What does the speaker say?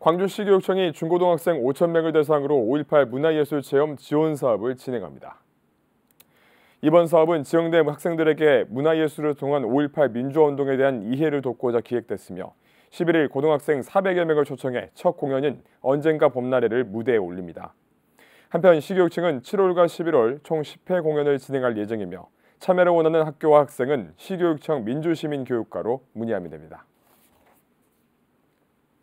광주시교육청이 중고등학생 5천명을 대상으로 5.18 문화예술 체험 지원 사업을 진행합니다. 이번 사업은 지역내 학생들에게 문화예술을 통한 5.18 민주화운동에 대한 이해를 돕고자 기획됐으며 11일 고등학생 400여 명을 초청해 첫 공연인 언젠가 봄날에를 무대에 올립니다. 한편 시교육청은 7월과 11월 총 10회 공연을 진행할 예정이며 참여를 원하는 학교와 학생은 시교육청 민주시민교육과로 문의하면 됩니다.